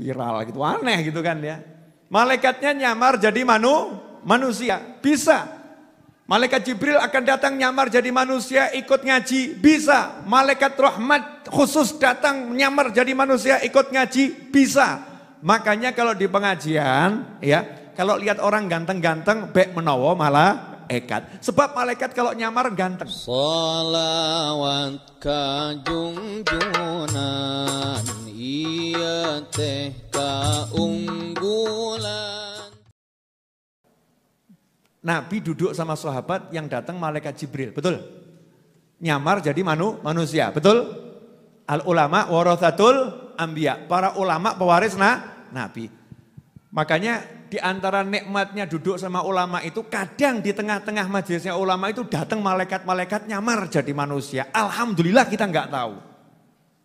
viral gitu, aneh gitu kan ya. Malaikatnya nyamar jadi manu, manusia, bisa. Malaikat Jibril akan datang nyamar jadi manusia ikut ngaji, bisa. Malaikat rahmat khusus datang nyamar jadi manusia ikut ngaji, bisa. Makanya kalau di pengajian ya, kalau lihat orang ganteng-ganteng baik menowo malah ekat. Sebab malaikat kalau nyamar ganteng. Salawat kajung Nabi duduk sama sahabat yang datang malaikat Jibril, betul? Nyamar jadi manu, manusia, betul? Al ulama warothatul ambia. Para ulama pewaris nah, nabi. Makanya di antara nikmatnya duduk sama ulama itu kadang di tengah-tengah majelisnya ulama itu datang malaikat-malaikat nyamar jadi manusia. Alhamdulillah kita nggak tahu.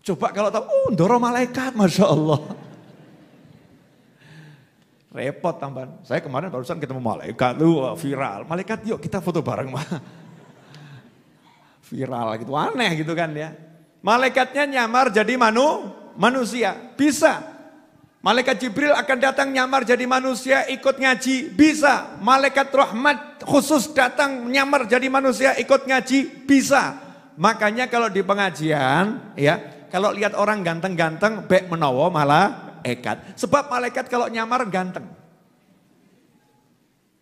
Coba kalau tahu, oh ndoro malaikat, Masya Allah. Repot tambahan. Saya kemarin barusan ketemu malaikat, lu viral. Malaikat yuk kita foto bareng mah. Viral gitu, aneh gitu kan ya. Malaikatnya nyamar jadi manu, manusia, bisa. Malaikat Jibril akan datang nyamar jadi manusia ikut ngaji, bisa. Malaikat rahmat khusus datang nyamar jadi manusia ikut ngaji, bisa. Makanya kalau di pengajian ya kalau lihat orang ganteng-ganteng, bek menowo malah ekat. Sebab malaikat kalau nyamar ganteng.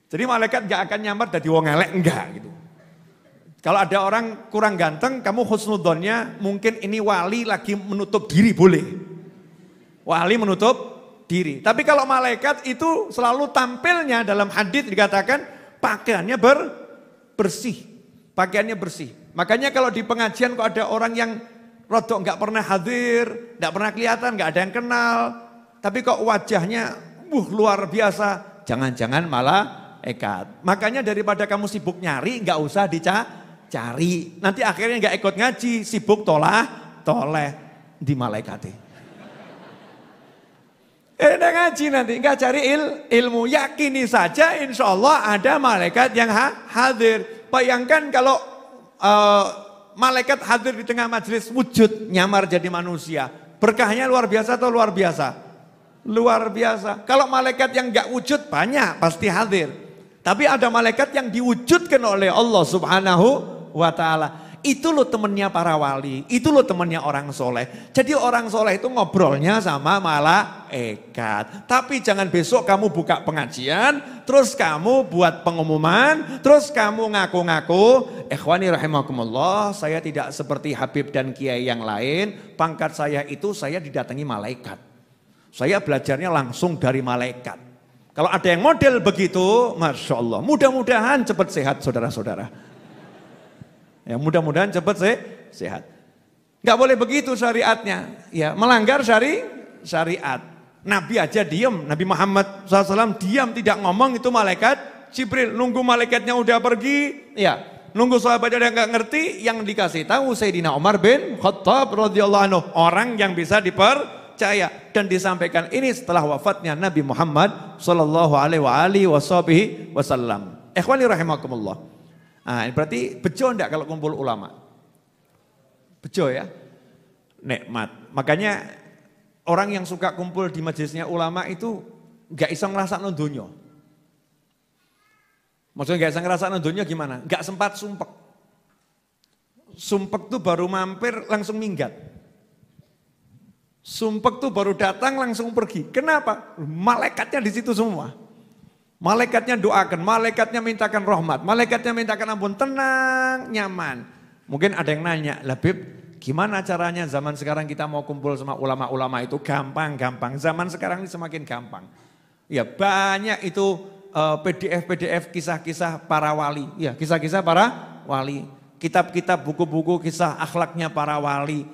Jadi malaikat gak akan nyamar dari wong elek, enggak gitu. Kalau ada orang kurang ganteng, kamu husnudonnya mungkin ini wali lagi menutup diri, boleh. Wali menutup diri. Tapi kalau malaikat itu selalu tampilnya dalam hadis dikatakan pakaiannya ber, bersih. Pakaiannya bersih. Makanya kalau di pengajian kok ada orang yang Rodok nggak pernah hadir, nggak pernah kelihatan, nggak ada yang kenal. Tapi kok wajahnya uh, luar biasa. Jangan-jangan malah ekat. Makanya daripada kamu sibuk nyari, nggak usah dicari. Nanti akhirnya nggak ikut ngaji, sibuk tolah, toleh di malaikati. Ini eh, ngaji nanti, nggak cari il, ilmu. Yakini saja insya Allah ada malaikat yang ha, hadir. Bayangkan kalau uh, malaikat hadir di tengah majelis wujud nyamar jadi manusia. Berkahnya luar biasa atau luar biasa? Luar biasa. Kalau malaikat yang gak wujud banyak pasti hadir. Tapi ada malaikat yang diwujudkan oleh Allah Subhanahu wa taala. Itu loh temennya para wali, itu loh temennya orang soleh. Jadi orang soleh itu ngobrolnya sama malah ekat. Tapi jangan besok kamu buka pengajian, terus kamu buat pengumuman, terus kamu ngaku-ngaku. Ikhwani rahimakumullah, saya tidak seperti Habib dan Kiai yang lain. Pangkat saya itu saya didatangi malaikat. Saya belajarnya langsung dari malaikat. Kalau ada yang model begitu, Masya Allah. Mudah-mudahan cepat sehat saudara-saudara. Ya, mudah-mudahan cepat se sehat. Gak boleh begitu syariatnya. Ya, melanggar syari syariat. Nabi aja diam, Nabi Muhammad SAW diam tidak ngomong itu malaikat Jibril nunggu malaikatnya udah pergi, ya nunggu sahabat yang nggak ngerti yang dikasih tahu Sayyidina Umar bin Khattab radhiyallahu anhu orang yang bisa dipercaya dan disampaikan ini setelah wafatnya Nabi Muhammad sallallahu alaihi wa wasallam. Ikhwani rahimakumullah. Nah, berarti bejo enggak kalau kumpul ulama? Bejo ya? Nikmat. Makanya orang yang suka kumpul di majelisnya ulama itu enggak bisa ngerasa nondonya. Maksudnya enggak bisa ngerasa nondonya gimana? Enggak sempat sumpek. Sumpek tuh baru mampir langsung minggat. Sumpek tuh baru datang langsung pergi. Kenapa? Malaikatnya di situ semua. Malaikatnya doakan, malaikatnya mintakan rahmat, malaikatnya mintakan ampun, tenang, nyaman. Mungkin ada yang nanya, Labib, gimana caranya zaman sekarang kita mau kumpul sama ulama-ulama itu gampang-gampang. Zaman sekarang ini semakin gampang. Ya banyak itu eh, PDF-PDF kisah-kisah para wali. Ya kisah-kisah para wali. Kitab-kitab, buku-buku kisah akhlaknya para wali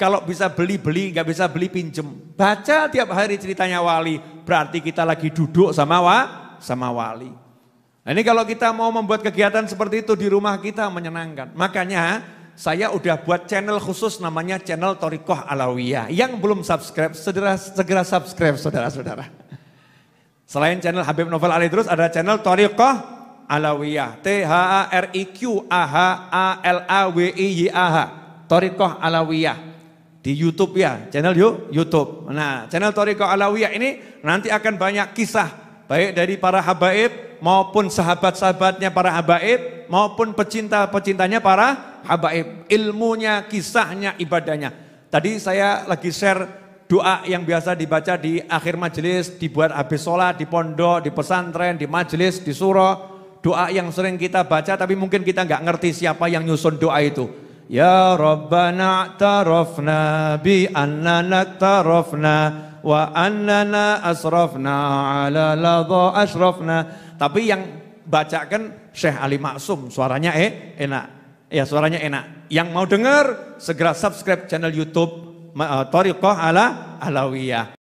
kalau bisa beli, beli. Nggak bisa beli, pinjem. Baca tiap hari ceritanya wali. Berarti kita lagi duduk sama wa, sama wali. Nah ini kalau kita mau membuat kegiatan seperti itu di rumah kita menyenangkan. Makanya saya udah buat channel khusus namanya channel Torikoh Alawiyah. Yang belum subscribe, segera, segera subscribe saudara-saudara. Selain channel Habib Novel Ali terus ada channel Torikoh Alawiyah. T H A R I Q A H A L A W I Y A H. Torikoh Alawiyah di YouTube ya, channel yuk YouTube. Nah, channel Toriko Alawiyah ini nanti akan banyak kisah baik dari para habaib maupun sahabat-sahabatnya para habaib maupun pecinta-pecintanya para habaib. Ilmunya, kisahnya, ibadahnya. Tadi saya lagi share doa yang biasa dibaca di akhir majelis, dibuat habis sholat, di pondok, di pesantren, di majelis, di surah. Doa yang sering kita baca tapi mungkin kita nggak ngerti siapa yang nyusun doa itu. يا ربنا اعترفنا بأننا اقترفنا وأننا أسرفنا على لظى أشرفنا tapi yang bacakan Syekh Ali Maksum suaranya eh enak ya suaranya enak yang mau dengar segera subscribe channel YouTube eh, Tariqah ala Alawiyah